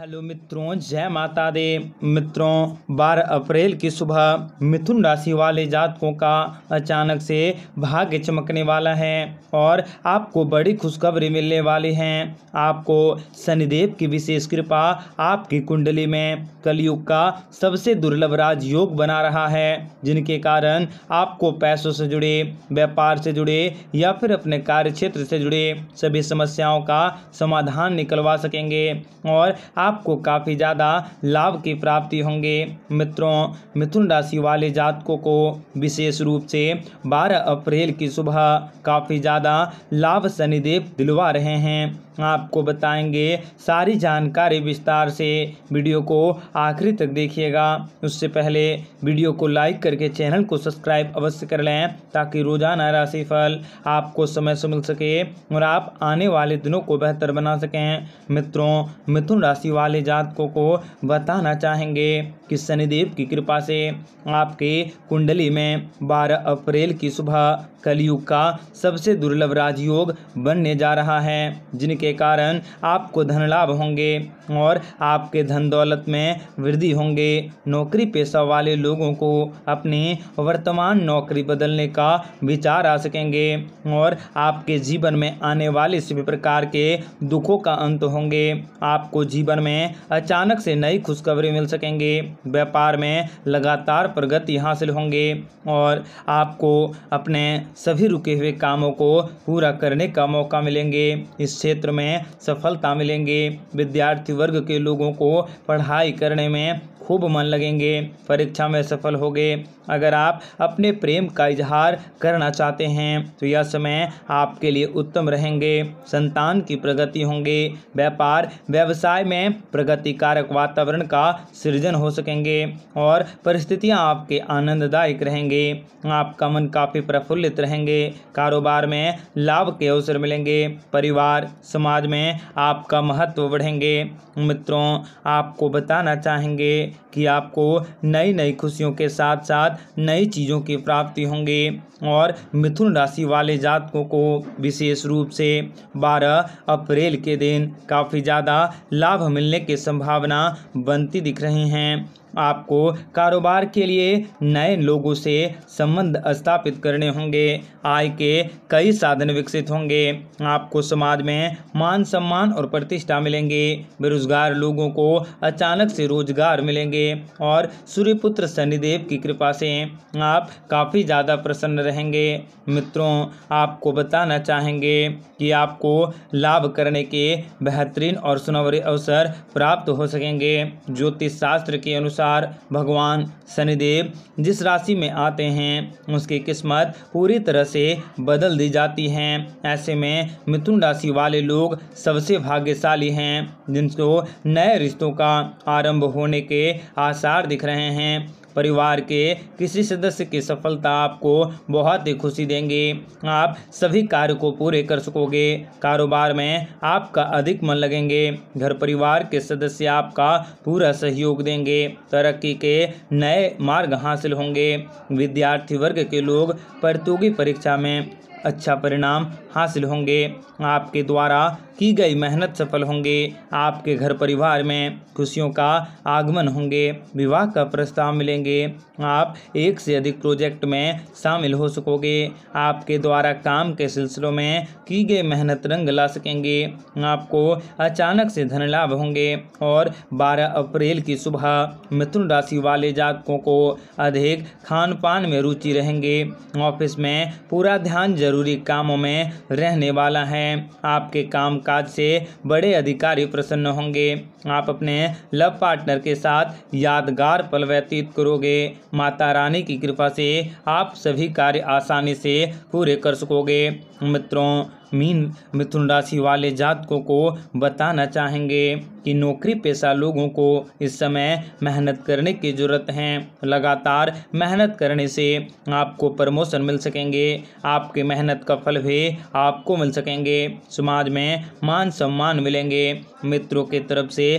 hello मित्रों जय माता दे मित्रों 12 अप्रैल की सुबह मिथुन राशि वाले जातकों का अचानक से भाग्य चमकने वाला है और आपको बड़ी खुशखबरी मिलने वाली हैं आपको शनिदेव की विशेष कृपा आपकी कुंडली में कलयुग का सबसे दुर्लभ राजयोग बना रहा है जिनके कारण आपको पैसों से जुड़े व्यापार से जुड़े या फिर अपने कार्य क्षेत्र से जुड़े सभी समस्याओं का समाधान निकलवा सकेंगे और आप आपको काफ़ी ज़्यादा लाभ की प्राप्ति होंगे मित्रों मिथुन राशि वाले जातकों को विशेष रूप से 12 अप्रैल की सुबह काफ़ी ज़्यादा लाभ शनिदेव दिलवा रहे हैं आपको बताएंगे सारी जानकारी विस्तार से वीडियो को आखिरी तक देखिएगा उससे पहले वीडियो को लाइक करके चैनल को सब्सक्राइब अवश्य कर लें ताकि रोजाना राशिफल आपको समय से मिल सके और आप आने वाले दिनों को बेहतर बना सकें मित्रों मिथुन राशि वाले जातकों को बताना चाहेंगे कि शनिदेव की कृपा से आपके कुंडली में 12 अप्रैल की सुबह कलयुग का सबसे दुर्लभ राजयोग बनने जा रहा है जिनके कारण आपको धन लाभ होंगे और आपके धन दौलत में वृद्धि होंगे नौकरी पेशा वाले लोगों को अपनी वर्तमान नौकरी बदलने का विचार आ सकेंगे और आपके जीवन में आने वाले सभी प्रकार के दुखों का अंत होंगे आपको जीवन में अचानक से नई खुशखबरी मिल सकेंगे व्यापार में लगातार प्रगति हासिल होंगे और आपको अपने सभी रुके हुए कामों को पूरा करने का मौका मिलेंगे इस क्षेत्र में में सफलता मिलेंगे विद्यार्थी वर्ग के लोगों को पढ़ाई करने में खूब मन लगेंगे परीक्षा में सफल हो अगर आप अपने प्रेम का इजहार करना चाहते हैं तो यह समय आपके लिए उत्तम रहेंगे संतान की प्रगति होंगे व्यापार व्यवसाय में प्रगतिकारक वातावरण का सृजन हो सकेंगे और परिस्थितियां आपके आनंददायक रहेंगे आपका मन काफ़ी प्रफुल्लित रहेंगे कारोबार में लाभ के अवसर मिलेंगे परिवार समाज में आपका महत्व बढ़ेंगे मित्रों आपको बताना चाहेंगे कि आपको नई नई खुशियों के साथ साथ नई चीज़ों की प्राप्ति होंगे और मिथुन राशि वाले जातकों को विशेष रूप से 12 अप्रैल के दिन काफ़ी ज़्यादा लाभ मिलने की संभावना बनती दिख रही हैं आपको कारोबार के लिए नए लोगों से संबंध स्थापित करने होंगे आय के कई साधन विकसित होंगे आपको समाज में मान सम्मान और प्रतिष्ठा मिलेंगे बेरोजगार लोगों को अचानक से रोजगार मिलेंगे और सूर्यपुत्र शनिदेव की कृपा से आप काफ़ी ज़्यादा प्रसन्न रहेंगे मित्रों आपको बताना चाहेंगे कि आपको लाभ करने के बेहतरीन और सुनवरे अवसर प्राप्त हो सकेंगे ज्योतिष शास्त्र के अनुसार अनुसार भगवान शनिदेव जिस राशि में आते हैं उसकी किस्मत पूरी तरह से बदल दी जाती है ऐसे में मिथुन राशि वाले लोग सबसे भाग्यशाली हैं जिनको नए रिश्तों का आरंभ होने के आसार दिख रहे हैं परिवार के किसी सदस्य की सफलता आपको बहुत ही खुशी देंगे आप सभी कार्य को पूरे कर सकोगे कारोबार में आपका अधिक मन लगेंगे घर परिवार के सदस्य आपका पूरा सहयोग देंगे तरक्की के नए मार्ग हासिल होंगे विद्यार्थी वर्ग के लोग प्रतियोगी परीक्षा में अच्छा परिणाम हासिल होंगे आपके द्वारा की गई मेहनत सफल होंगे आपके घर परिवार में खुशियों का आगमन होंगे विवाह का प्रस्ताव मिलेंगे आप एक से अधिक प्रोजेक्ट में शामिल हो सकोगे आपके द्वारा काम के सिलसिलों में की गई मेहनत रंग ला सकेंगे आपको अचानक से धन लाभ होंगे और 12 अप्रैल की सुबह मिथुन राशि वाले जातकों को अधिक खान पान में रुचि रहेंगे ऑफिस में पूरा ध्यान जरूर ज़रूरी कामों में रहने वाला है आपके कामकाज से बड़े अधिकारी प्रसन्न होंगे आप अपने लव पार्टनर के साथ यादगार पल व्यतीत करोगे माता रानी की कृपा से आप सभी कार्य आसानी से पूरे कर सकोगे मित्रों मीन मिथुन राशि वाले जातकों को बताना चाहेंगे कि नौकरी पेशा लोगों को इस समय मेहनत करने की ज़रूरत है लगातार मेहनत करने से आपको प्रमोशन मिल सकेंगे आपके मेहनत का फल भी आपको मिल सकेंगे समाज में मान सम्मान मिलेंगे मित्रों की तरफ से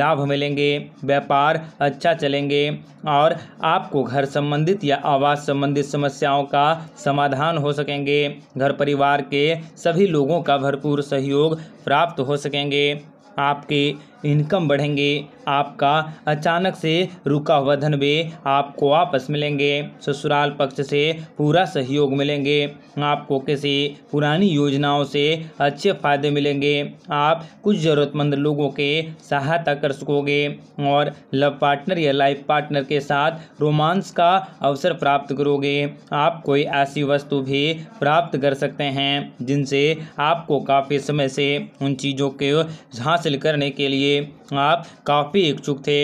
लाभ मिलेंगे व्यापार अच्छा चलेंगे और आपको घर संबंधित या आवास संबंधित समस्याओं का समाधान हो सकेंगे घर परिवार के सभी लोगों का भरपूर सहयोग प्राप्त हो सकेंगे आपके इनकम बढ़ेंगे आपका अचानक से रुका हुआ धन भी आपको वापस मिलेंगे ससुराल पक्ष से पूरा सहयोग मिलेंगे आपको किसी पुरानी योजनाओं से अच्छे फायदे मिलेंगे आप कुछ ज़रूरतमंद लोगों के सहायता कर सकोगे और लव पार्टनर या लाइफ पार्टनर के साथ रोमांस का अवसर प्राप्त करोगे आप कोई ऐसी वस्तु भी प्राप्त कर सकते हैं जिनसे आपको काफ़ी समय से उन चीज़ों के हासिल करने के लिए आप काफ़ी इच्छुक थे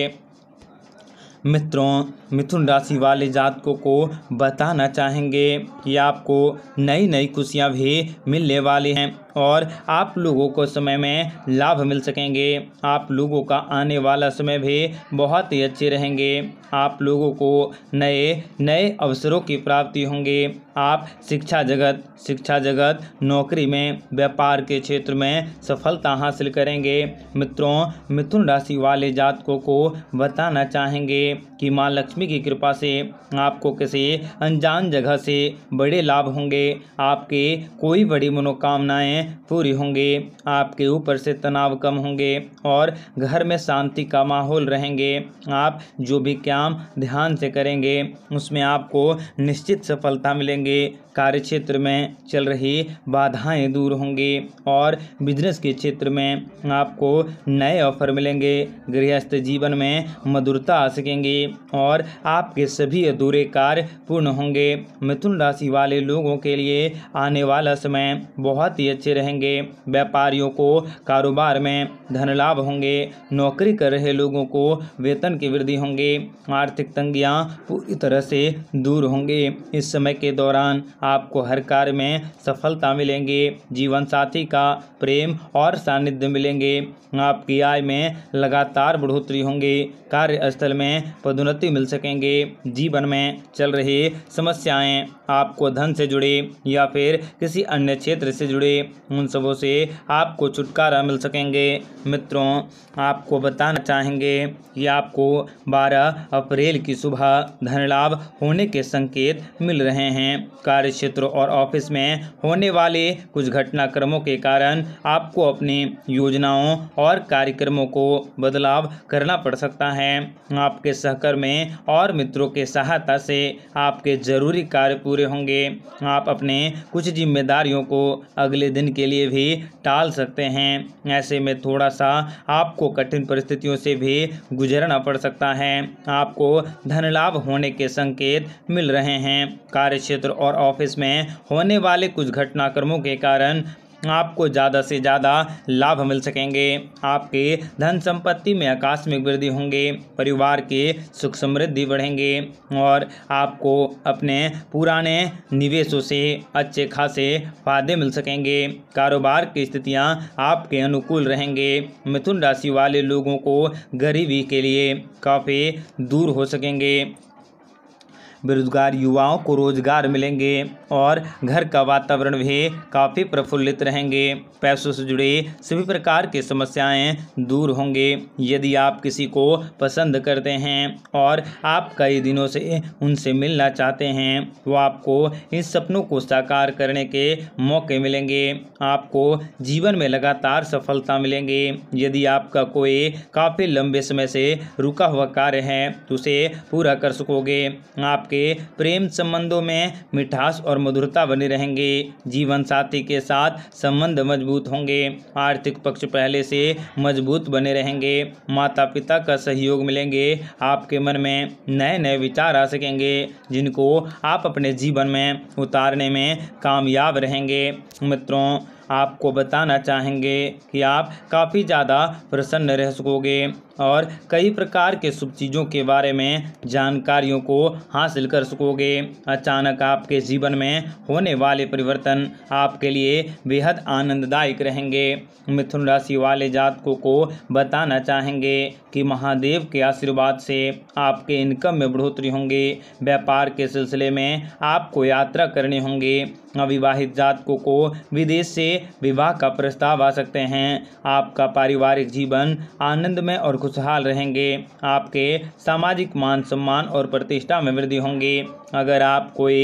मित्रों मिथुन राशि वाले जातकों को बताना चाहेंगे कि आपको नई नई खुशियाँ भी मिलने वाली हैं और आप लोगों को समय में लाभ मिल सकेंगे आप लोगों का आने वाला समय भी बहुत ही अच्छे रहेंगे आप लोगों को नए नए अवसरों की प्राप्ति होंगे आप शिक्षा जगत शिक्षा जगत नौकरी में व्यापार के क्षेत्र में सफलता हासिल करेंगे मित्रों मिथुन राशि वाले जातकों को बताना चाहेंगे कि माँ लक्ष्मी लक्ष्मी की कृपा से आपको किसी अनजान जगह से बड़े लाभ होंगे आपके कोई बड़ी मनोकामनाएं पूरी होंगी आपके ऊपर से तनाव कम होंगे और घर में शांति का माहौल रहेंगे आप जो भी काम ध्यान से करेंगे उसमें आपको निश्चित सफलता मिलेंगे कार्य क्षेत्र में चल रही बाधाएं दूर होंगी और बिजनेस के क्षेत्र में आपको नए ऑफर मिलेंगे गृहस्थ जीवन में मधुरता आ सकेंगी और आपके सभी अधूरे कार्य पूर्ण होंगे मिथुन राशि वाले लोगों के लिए आने वाला समय बहुत ही अच्छे रहेंगे व्यापारियों को कारोबार में धन लाभ होंगे नौकरी कर रहे लोगों को वेतन की वृद्धि होंगे आर्थिक तंगियां पूरी तरह से दूर होंगे इस समय के दौरान आपको हर कार्य में सफलता मिलेंगे जीवन साथी का प्रेम और सानिध्य मिलेंगे आपकी आय में लगातार बढ़ोतरी होंगे कार्यस्थल में पदोन्नति मिल सके सकेंगे जीवन में चल रही समस्याएं आपको धन से जुड़े या फिर किसी अन्य क्षेत्र से जुड़े उन सबों से आपको छुटकारा मिल सकेंगे मित्रों आपको बताना चाहेंगे कि आपको 12 अप्रैल की सुबह धन लाभ होने के संकेत मिल रहे हैं कार्य क्षेत्र और ऑफिस में होने वाले कुछ घटनाक्रमों के कारण आपको अपनी योजनाओं और कार्यक्रमों को बदलाव करना पड़ सकता है आपके सहकर्म में और मित्रों के सहायता से आपके ज़रूरी कार्य पूरे होंगे आप अपने कुछ जिम्मेदारियों को अगले दिन के लिए भी टाल सकते हैं ऐसे में थोड़ा सा आपको कठिन परिस्थितियों से भी गुजरना पड़ सकता है आपको धन लाभ होने के संकेत मिल रहे हैं कार्य क्षेत्र और ऑफिस में होने वाले कुछ घटनाक्रमों के कारण आपको ज़्यादा से ज़्यादा लाभ मिल सकेंगे आपके धन संपत्ति में आकस्मिक वृद्धि होंगे परिवार के सुख समृद्धि बढ़ेंगे और आपको अपने पुराने निवेशों से अच्छे खासे फायदे मिल सकेंगे कारोबार की स्थितियां आपके अनुकूल रहेंगे मिथुन राशि वाले लोगों को गरीबी के लिए काफ़ी दूर हो सकेंगे बेरोजगार युवाओं को रोजगार मिलेंगे और घर का वातावरण भी काफ़ी प्रफुल्लित रहेंगे पैसों से जुड़े सभी प्रकार के समस्याएं दूर होंगे यदि आप किसी को पसंद करते हैं और आप कई दिनों से उनसे मिलना चाहते हैं तो आपको इन सपनों को साकार करने के मौके मिलेंगे आपको जीवन में लगातार सफलता मिलेंगे यदि आपका कोई काफ़ी लंबे समय से रुका हुआ कार्य है तो उसे पूरा कर सकोगे आपके आपके प्रेम संबंधों में मिठास और मधुरता बने रहेंगे जीवन साथी के साथ संबंध मजबूत होंगे आर्थिक पक्ष पहले से मजबूत बने रहेंगे माता पिता का सहयोग मिलेंगे आपके मन में नए नए विचार आ सकेंगे जिनको आप अपने जीवन में उतारने में कामयाब रहेंगे मित्रों आपको बताना चाहेंगे कि आप काफ़ी ज़्यादा प्रसन्न रह सकोगे और कई प्रकार के शुभ चीज़ों के बारे में जानकारियों को हासिल कर सकोगे अचानक आपके जीवन में होने वाले परिवर्तन आपके लिए बेहद आनंददायक रहेंगे मिथुन राशि वाले जातकों को बताना चाहेंगे कि महादेव के आशीर्वाद से आपके इनकम में बढ़ोतरी होंगे व्यापार के सिलसिले में आपको यात्रा करनी होंगे अविवाहित जातकों को विदेश से विवाह का प्रस्ताव आ सकते हैं आपका पारिवारिक जीवन आनंदमय और खुशहाल रहेंगे आपके सामाजिक मान सम्मान और प्रतिष्ठा में वृद्धि होंगी अगर आप कोई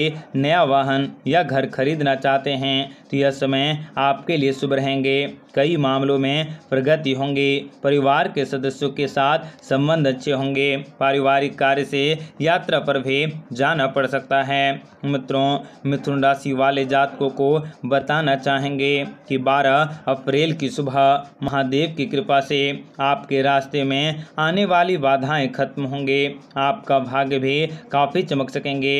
नया वाहन या घर खरीदना चाहते हैं तो यह समय आपके लिए शुभ रहेंगे कई मामलों में प्रगति होंगी परिवार के सदस्यों के साथ संबंध अच्छे होंगे पारिवारिक कार्य से यात्रा पर भी जाना पड़ सकता है मित्रों मिथुन राशि वाले जातकों को बताना चाहेंगे कि 12 अप्रैल की सुबह महादेव की कृपा से आपके रास्ते में आने वाली बाधाएं खत्म होंगे आपका भाग्य भी काफ़ी चमक सकेंगे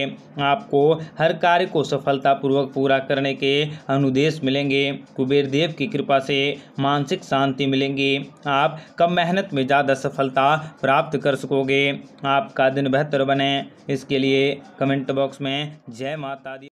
आपको हर कार्य को सफलतापूर्वक पूरा करने के अनुदेश मिलेंगे कुबेर देव की कृपा से मानसिक शांति मिलेंगी आप कम मेहनत में ज़्यादा सफलता प्राप्त कर सकोगे आपका दिन बेहतर बने इसके लिए कमेंट बॉक्स में जय माता दी